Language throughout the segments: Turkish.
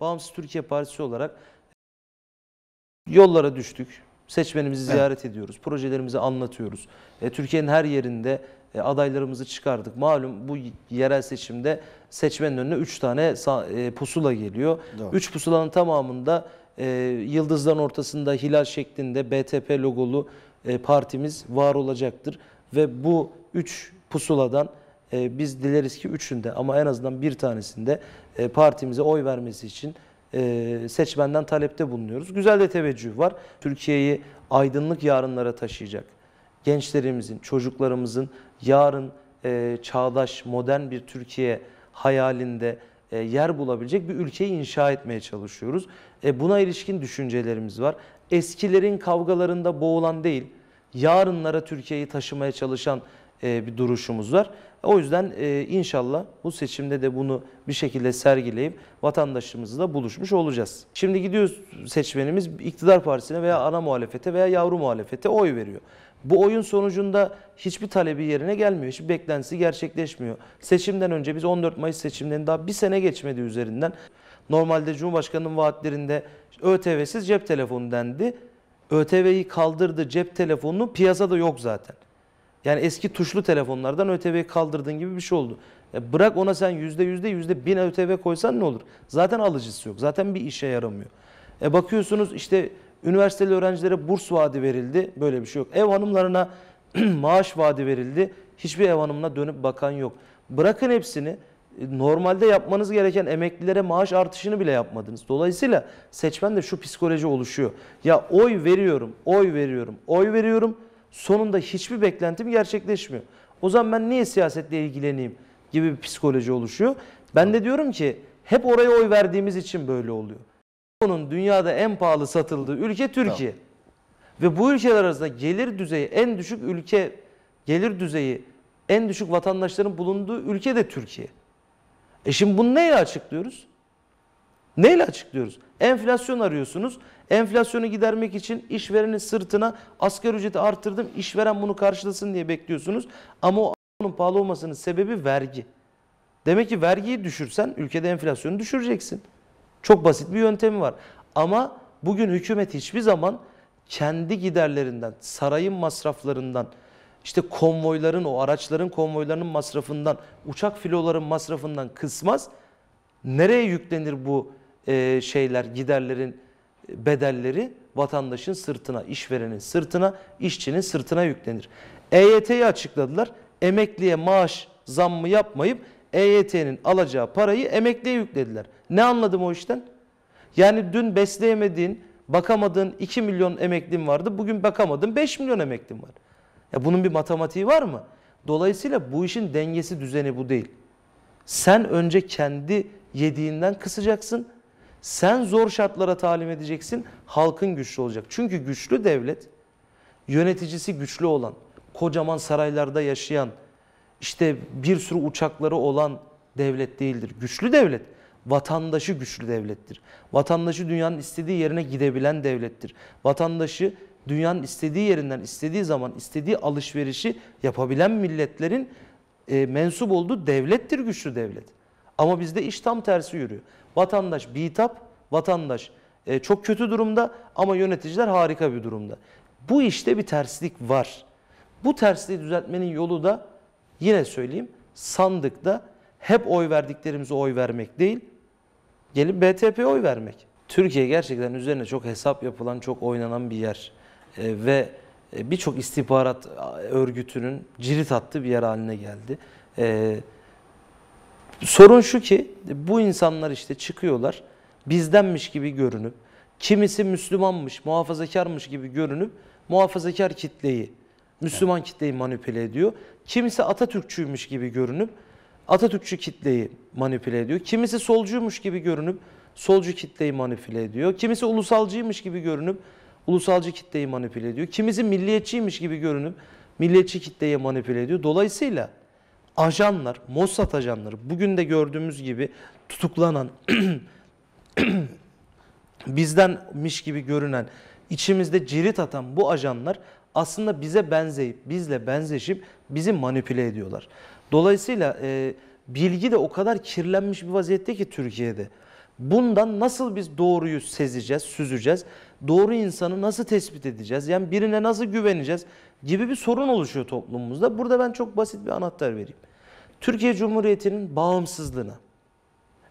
Bağımsız Türkiye Partisi olarak e, yollara düştük. Seçmenimizi ziyaret evet. ediyoruz. Projelerimizi anlatıyoruz. E, Türkiye'nin her yerinde e, adaylarımızı çıkardık. Malum bu yerel seçimde seçmenin önüne 3 tane e, pusula geliyor. 3 pusulanın tamamında e, yıldızların ortasında hilal şeklinde BTP logolu e, partimiz var olacaktır. Ve bu 3 pusuladan e, biz dileriz ki üçünde ama en azından bir tanesinde e, partimize oy vermesi için e, seçmenden talepte bulunuyoruz. Güzel de teveccüh var. Türkiye'yi aydınlık yarınlara taşıyacak. Gençlerimizin, çocuklarımızın yarın e, çağdaş, modern bir Türkiye hayalinde e, yer bulabilecek bir ülkeyi inşa etmeye çalışıyoruz. E, buna ilişkin düşüncelerimiz var. Eskilerin kavgalarında boğulan değil, yarınlara Türkiye'yi taşımaya çalışan e, bir duruşumuz var. O yüzden e, inşallah bu seçimde de bunu bir şekilde sergileyip vatandaşımızla buluşmuş olacağız. Şimdi gidiyor seçmenimiz iktidar partisine veya ana muhalefete veya yavru muhalefete oy veriyor. Bu oyun sonucunda hiçbir talebi yerine gelmiyor. Hiçbir beklentisi gerçekleşmiyor. Seçimden önce biz 14 Mayıs seçimlerinin daha bir sene geçmedi üzerinden. Normalde Cumhurbaşkanı'nın vaatlerinde ÖTV'siz cep telefonu dendi. ÖTV'yi kaldırdı cep telefonu piyasada yok zaten. Yani eski tuşlu telefonlardan ÖTV'yi kaldırdığın gibi bir şey oldu. Ya bırak ona sen yüzde yüzde yüzde bin ÖTV koysan ne olur? Zaten alıcısı yok. Zaten bir işe yaramıyor. E bakıyorsunuz işte üniversiteli öğrencilere burs vaadi verildi. Böyle bir şey yok. Ev hanımlarına maaş vaadi verildi. Hiçbir ev hanımına dönüp bakan yok. Bırakın hepsini e, normalde yapmanız gereken emeklilere maaş artışını bile yapmadınız. Dolayısıyla seçmen de şu psikoloji oluşuyor. Ya oy veriyorum, oy veriyorum, oy veriyorum Sonunda hiçbir beklentim gerçekleşmiyor. O zaman ben niye siyasetle ilgileneyim gibi bir psikoloji oluşuyor. Ben de diyorum ki hep oraya oy verdiğimiz için böyle oluyor. Onun dünyada en pahalı satıldığı ülke Türkiye. Tamam. Ve bu ülkeler arasında gelir düzeyi en düşük ülke, gelir düzeyi en düşük vatandaşların bulunduğu ülke de Türkiye. E şimdi bunu neyle açıklıyoruz? Neyle açıklıyoruz? Enflasyon arıyorsunuz. Enflasyonu gidermek için işverenin sırtına asgari ücreti arttırdım. işveren bunu karşılasın diye bekliyorsunuz. Ama o pahalı olmasının sebebi vergi. Demek ki vergiyi düşürsen ülkede enflasyonu düşüreceksin. Çok basit bir yöntemi var. Ama bugün hükümet hiçbir zaman kendi giderlerinden, sarayın masraflarından, işte konvoyların, o araçların konvoylarının masrafından, uçak filoların masrafından kısmaz. Nereye yüklenir bu e, şeyler giderlerin bedelleri vatandaşın sırtına, işverenin sırtına, işçinin sırtına yüklenir. EYT'yi açıkladılar. Emekliye maaş zammı yapmayıp EYT'nin alacağı parayı emekliye yüklediler. Ne anladım o işten? Yani dün besleyemediğin, bakamadığın 2 milyon emeklin vardı. Bugün bakamadığın 5 milyon emeklin var. Ya bunun bir matematiği var mı? Dolayısıyla bu işin dengesi düzeni bu değil. Sen önce kendi yediğinden kısacaksın sen zor şartlara talim edeceksin, halkın güçlü olacak. Çünkü güçlü devlet, yöneticisi güçlü olan, kocaman saraylarda yaşayan, işte bir sürü uçakları olan devlet değildir. Güçlü devlet, vatandaşı güçlü devlettir. Vatandaşı dünyanın istediği yerine gidebilen devlettir. Vatandaşı dünyanın istediği yerinden, istediği zaman, istediği alışverişi yapabilen milletlerin e, mensup olduğu devlettir güçlü devlet. Ama bizde iş tam tersi yürüyor. Vatandaş bitap, vatandaş e, çok kötü durumda ama yöneticiler harika bir durumda. Bu işte bir terslik var. Bu tersliği düzeltmenin yolu da yine söyleyeyim sandıkta hep oy verdiklerimize oy vermek değil, gelip BTP'ye oy vermek. Türkiye gerçekten üzerine çok hesap yapılan, çok oynanan bir yer e, ve e, birçok istihbarat örgütünün cirit attığı bir yer haline geldi. E, Sorun şu ki bu insanlar işte çıkıyorlar bizdenmiş gibi görünüp kimisi Müslümanmış, muhafazakarmış gibi görünüp muhafazakar kitleyi, Müslüman kitleyi manipüle ediyor. Kimisi Atatürkçüymüş gibi görünüp Atatürkçü kitleyi manipüle ediyor. Kimisi solcuymuş gibi görünüp solcu kitleyi manipüle ediyor. Kimisi ulusalcıymış gibi görünüp ulusalcı kitleyi manipüle ediyor. Kimisi milliyetçiymiş gibi görünüp milliyetçi kitleyi manipüle ediyor. Dolayısıyla ajanlar, Mossad ajanları bugün de gördüğümüz gibi tutuklanan, bizdenmiş gibi görünen, içimizde cirit atan bu ajanlar aslında bize benzeyip, bizle benzeşip bizi manipüle ediyorlar. Dolayısıyla e, bilgi de o kadar kirlenmiş bir vaziyette ki Türkiye'de. Bundan nasıl biz doğruyu sezeceğiz, süzeceğiz? Doğru insanı nasıl tespit edeceğiz? Yani birine nasıl güveneceğiz? Gibi bir sorun oluşuyor toplumumuzda. Burada ben çok basit bir anahtar vereyim. Türkiye Cumhuriyeti'nin bağımsızlığına,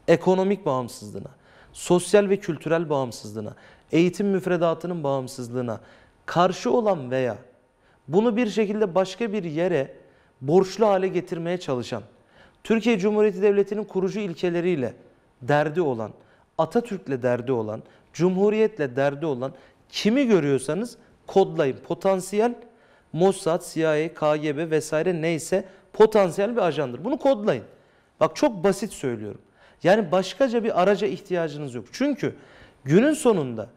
ekonomik bağımsızlığına, sosyal ve kültürel bağımsızlığına, eğitim müfredatının bağımsızlığına karşı olan veya bunu bir şekilde başka bir yere borçlu hale getirmeye çalışan, Türkiye Cumhuriyeti Devleti'nin kurucu ilkeleriyle derdi olan, Atatürk'le derdi olan, Cumhuriyet'le derdi olan kimi görüyorsanız kodlayın. Potansiyel Mossad, CIA, KGB vesaire neyse potansiyel bir ajandır. Bunu kodlayın. Bak çok basit söylüyorum. Yani başkaca bir araca ihtiyacınız yok. Çünkü günün sonunda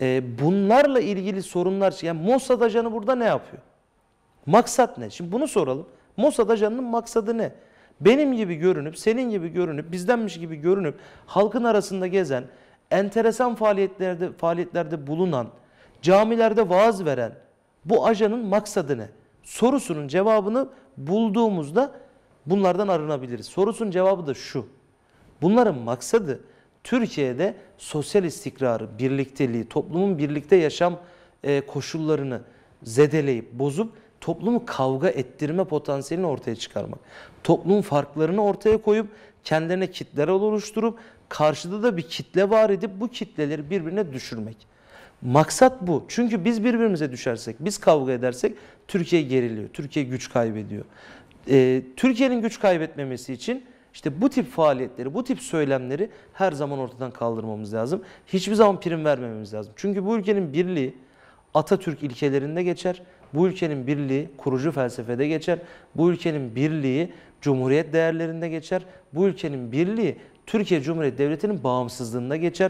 e, bunlarla ilgili sorunlar... Yani Mossad ajanı burada ne yapıyor? Maksat ne? Şimdi bunu soralım. Mossad ajanının maksadı ne? Benim gibi görünüp, senin gibi görünüp, bizdenmiş gibi görünüp halkın arasında gezen, enteresan faaliyetlerde faaliyetlerde bulunan, camilerde vaaz veren bu ajanın maksadı ne? sorusunun cevabını bulduğumuzda bunlardan arınabiliriz. Sorusunun cevabı da şu. Bunların maksadı Türkiye'de sosyal istikrarı, birlikteliği, toplumun birlikte yaşam e, koşullarını zedeleyip, bozup toplumu kavga ettirme potansiyelini ortaya çıkarmak. toplumun farklarını ortaya koyup kendine kitler oluşturup karşıda da bir kitle var edip bu kitleleri birbirine düşürmek. Maksat bu. Çünkü biz birbirimize düşersek, biz kavga edersek Türkiye geriliyor. Türkiye güç kaybediyor. Ee, Türkiye'nin güç kaybetmemesi için işte bu tip faaliyetleri, bu tip söylemleri her zaman ortadan kaldırmamız lazım. Hiçbir zaman prim vermememiz lazım. Çünkü bu ülkenin birliği Atatürk ilkelerinde geçer. Bu ülkenin birliği kurucu felsefede geçer. Bu ülkenin birliği cumhuriyet değerlerinde geçer. Bu ülkenin birliği Türkiye Cumhuriyeti Devleti'nin bağımsızlığında geçer.